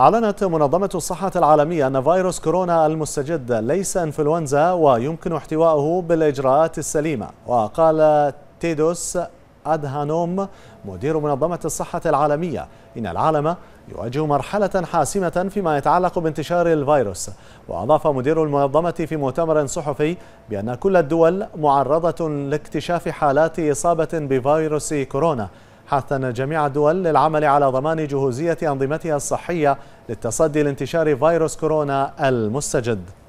أعلنت منظمة الصحة العالمية أن فيروس كورونا المستجد ليس إنفلونزا ويمكن احتوائه بالإجراءات السليمة وقال تيدوس أدهانوم مدير منظمة الصحة العالمية إن العالم يواجه مرحلة حاسمة فيما يتعلق بانتشار الفيروس وأضاف مدير المنظمة في مؤتمر صحفي بأن كل الدول معرضة لاكتشاف حالات إصابة بفيروس كورونا حثا جميع الدول للعمل على ضمان جهوزية أنظمتها الصحية للتصدي لانتشار فيروس كورونا المستجد